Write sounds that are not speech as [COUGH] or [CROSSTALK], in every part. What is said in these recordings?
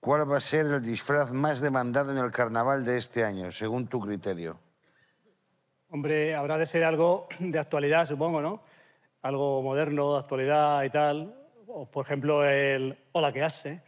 ¿Cuál va a ser el disfraz más demandado en el carnaval de este año, según tu criterio? Hombre, habrá de ser algo de actualidad, supongo, ¿no? Algo moderno, de actualidad y tal. O, por ejemplo, el hola que hace.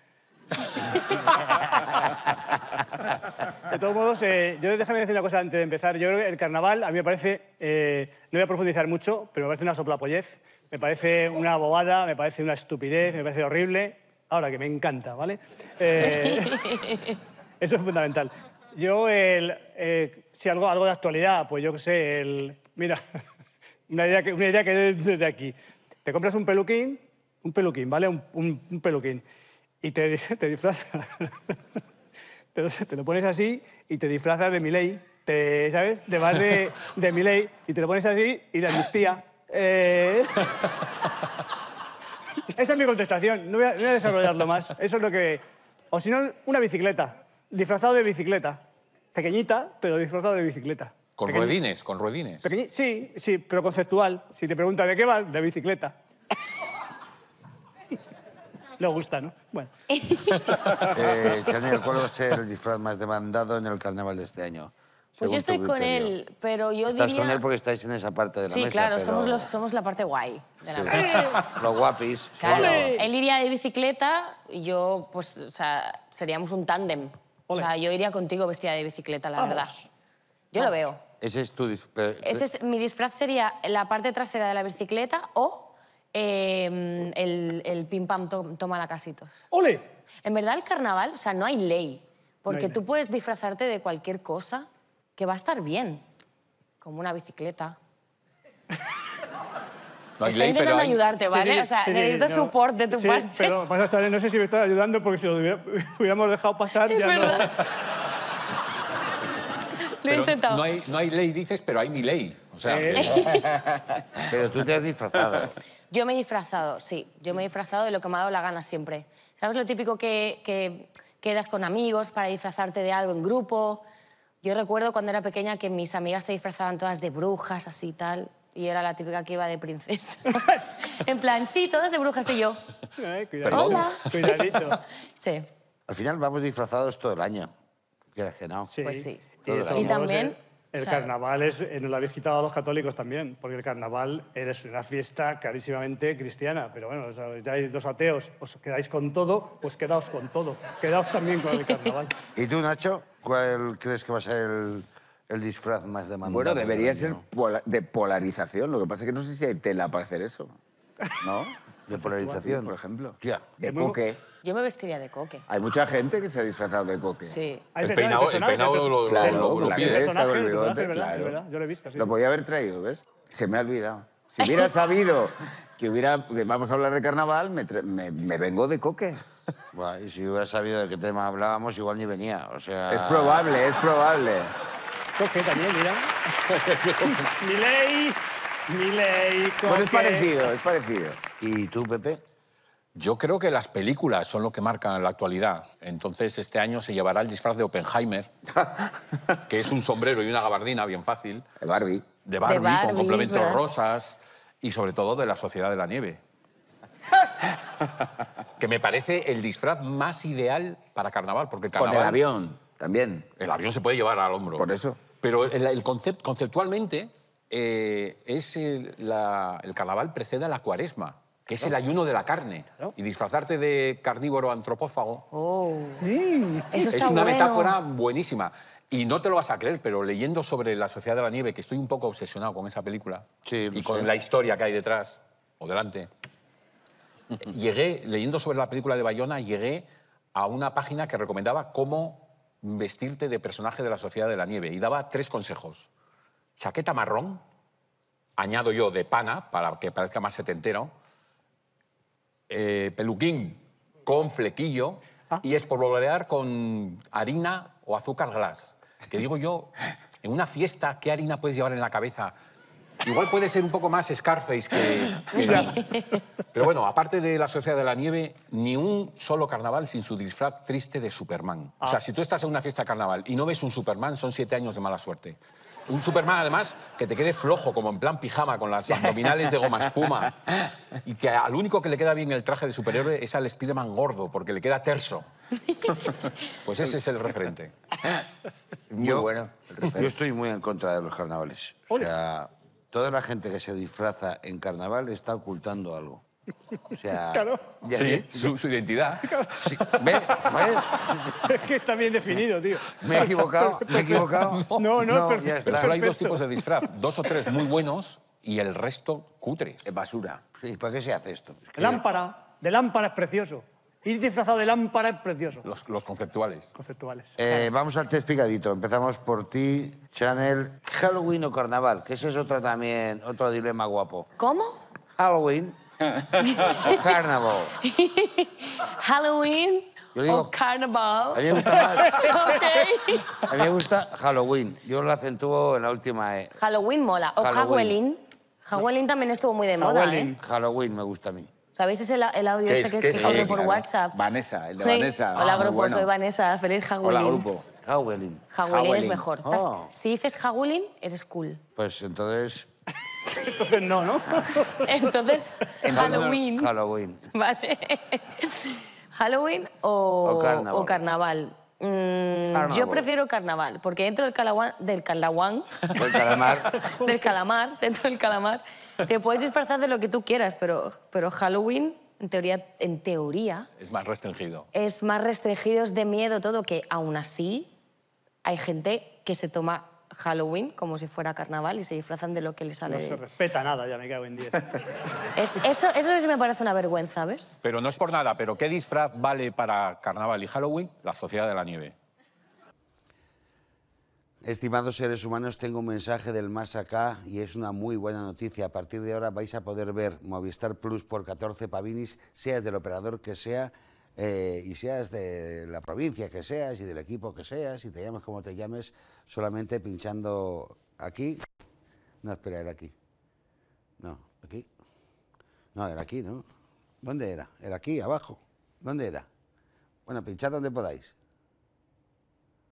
[LAUGHS] de todos modos, eh, yo déjame decir una cosa antes de empezar. Yo creo que el carnaval a mí me parece, eh, no voy a profundizar mucho, pero me parece una soplapollez, me parece una bobada, me parece una estupidez, me parece horrible ahora que me encanta, ¿vale? [LAUGHS] Eh, eso es fundamental. Yo, el, eh, si algo, algo de actualidad, pues yo qué sé, el, mira, [LAUGHS] una idea que, una idea que desde aquí. Te compras un peluquín, un peluquín, ¿vale? Un, peluquín. Y te, [LAUGHS] te disfrazas. te lo pones así y te disfrazas de Miley, te, ¿sabes? De más de, de ley y te lo pones así y de amnistía. Eh... Esa es mi contestación. No voy, a, desarrollarlo más. Eso es lo que... O si no, una bicicleta. Disfrazado de bicicleta. Pequeñita, pero disfrazado de bicicleta. Con ruedines, con ruedines. Sí, sí, pero conceptual. Si te pregunta de qué va, de bicicleta. lo gusta, ¿no? Bueno. Eh, Chanel, ¿cuál va a ser el disfraz más demandado en el carnaval de este año? Pues yo estoy con él, pero yo Estás con él porque estáis en esa parte de la mesa. Sí, claro, somos, la parte guay de la [LAUGHS] los guapis. Claro, Ole. él iría de bicicleta y yo, pues, o sea, seríamos un tándem. O sea, yo iría contigo vestida de bicicleta, la verdad. Yo lo ah. veo. Ese es tu disfraz. mi disfraz sería la parte trasera de la bicicleta o em, el, el, pim pam toma la casitos. ¡Ole! En verdad, el carnaval, o sea, no hay ley. Porque tú puedes disfrazarte de cualquier cosa que va a estar bien, como una bicicleta. [LAUGHS] No Estoy ley, intentando ayudarte, ¿vale? o sea, necesito support de tu parte. no sé si me estás ayudando porque si lo [LAUGHS] hubiéramos dejado pasar ya no... [LAUGHS] Lo he intentado. No hay, ley, dices, pero hay mi ley. O sea, eh. pero tú te has disfrazado. Yo me he disfrazado, sí. Yo me he disfrazado de lo que me ha dado la gana siempre. ¿Sabes lo típico que quedas con amigos para disfrazarte de algo en grupo? Yo recuerdo cuando era pequeña que mis amigas se disfrazaban todas de brujas, así tal, y era la típica que iba de princesa. [LAUGHS] en plan, sí, todas de brujas y yo. Cuidadito. sí. Al final vamos disfrazados todo el año. ¿Quieres que Pues sí. Y, también... Eh, el, carnaval es, eh, nos lo habéis quitado a los católicos también, porque el carnaval es una fiesta clarísimamente cristiana, pero bueno, ya hay dos ateos, os quedáis con todo, pues quedaos con todo, quedaos también con el carnaval. ¿Y tú, Nacho? ¿Cuál crees que va a ser el, disfraz más demandado? Bueno, debería ser de polarización. Lo que pasa es que no sé si hay tela para hacer eso. ¿No? [LAUGHS] De polarización. Por ejemplo. De coque. Yo me vestiría de coque. Hay mucha gente que se ha disfrazado de coque. Sí. El, peinado, el peinado lo, claro, el el claro. Verdad, yo lo he visto. Lo podía haber traído, ¿ves? Se me ha olvidado. Si hubiera sabido que hubiera, vamos a hablar de carnaval, me vengo de coque si hubiera sabido de qué tema hablábamos, igual ni venía. O sea... Es probable, es probable. qué, también, mira. ley, mi ley! Pues es parecido, es parecido. ¿Y tú, Pepe? Yo creo que las películas son lo que marcan la actualidad. Entonces, este año se llevará el disfraz de Oppenheimer, [LAUGHS] que es un sombrero y una gabardina bien fácil. El De Barbie, de Barbie con complementos rosas y sobre todo de la Sociedad de la Nieve. [LAUGHS] que me parece el disfraz más ideal para carnaval, porque Con el avión también. El avión se puede llevar al hombro. Por eso. Pero el, concepto conceptualmente eh, es el, carnaval precede a la cuaresma, que es el oh. ayuno de la carne. Y disfrazarte de carnívoro antropófago oh. mm. es una metáfora buenísima. Y no te lo vas a creer, pero leyendo sobre La Sociedad de la Nieve, que estoy un poco obsesionado con esa película y pues con la historia que hay detrás o delante, llegué, leyendo sobre la película de Bayona, llegué a una página que recomendaba cómo vestirte de personaje de la Sociedad de la Nieve y daba tres consejos. Chaqueta marrón, añado yo de pana para que parezca más setentero, eh, peluquín con flequillo es ah. y espolvorear con harina o azúcar glass. Que digo yo, en una fiesta, ¿qué harina puedes llevar en la cabeza Igual puede ser un poco más Scarface que... [LAUGHS] Pero bueno, aparte de la Sociedad de la Nieve, ni un solo carnaval sin su disfraz triste de Superman. O sea, ah. si tú estás en una fiesta de carnaval y no ves un Superman, son siete años de mala suerte. Un Superman, además, que te quede flojo, como en plan pijama, con las abdominales de goma espuma. Y que al único que le queda bien el traje de superhéroe es al Spiderman gordo, porque le queda terso. Pues ese es el referente. Muy bueno. El referente. Yo estoy muy en contra de los carnavales. O sea, toda la gente que se disfraza en carnaval está ocultando algo. O sea, [LAUGHS] claro. sí, su, identidad. [LAUGHS] Sí, ¿ves? ¿Ves? Es que está bien definido, tío. Me he equivocado, me he equivocado. No, no, no Pero solo hay dos tipos de disfraz, dos o tres muy buenos y el resto cutres. Es basura. Sí, ¿para qué se hace esto? lámpara, de lámpara es precioso. Ir disfrazado de lámpara es precioso. Los, conceptuales. Conceptuales. Eh, vamos al test picadito. Empezamos por ti, Chanel. Halloween o carnaval, que ese es otro también, otro dilema guapo. ¿Cómo? Halloween. [LAUGHS] carnaval. Halloween. o carnaval. A mí me gusta [LAUGHS] A mí me gusta Halloween. Yo lo acentúo en la última E. Halloween mola. O Halloween. Halloween. también estuvo muy de moda, Halloween ¿eh? me gusta a mí. ¿Sabéis ese el audio ese que, he por WhatsApp? Vanessa, el de Vanessa. Hola, ah, grupo, soy Vanessa. Feliz Halloween. Hola, grupo. Halloween. es mejor. Oh. Si dices Halloween, eres cool. Pues entonces... entonces no, ¿no? [LAUGHS] entonces, Halloween. Halloween. [LAUGHS] Vale. Halloween o, O carnaval. Mm, yo prefiero carnaval, porque dentro del calaguán, del calaguán, del calamar, [LAUGHS] del calamar, dentro del calamar, te puedes disfrazar de lo que tú quieras, pero, pero Halloween, en teoría, en teoría, es más restringido. Es más restringido, es de miedo todo, que aún así hay gente que se toma Halloween como si fuera carnaval y se disfrazan de lo que les sale. No se respeta nada, ya me cago en 10. [LAUGHS] eso, eso sí me parece una vergüenza, ¿ves? Pero no es por nada, pero ¿qué disfraz vale para carnaval y Halloween? La Sociedad de la Nieve. Estimados seres humanos, tengo un mensaje del más acá y es una muy buena noticia. A partir de ahora vais a poder ver Movistar Plus por 14 pavinis, seas del operador que sea, eh, y seas de la provincia que seas y del equipo que seas y te llames como te llames, solamente pinchando aquí. No, espera, era aquí. No, aquí. No, era aquí, ¿no? ¿Dónde era? Era aquí, abajo. ¿Dónde era? Bueno, pinchad donde podáis.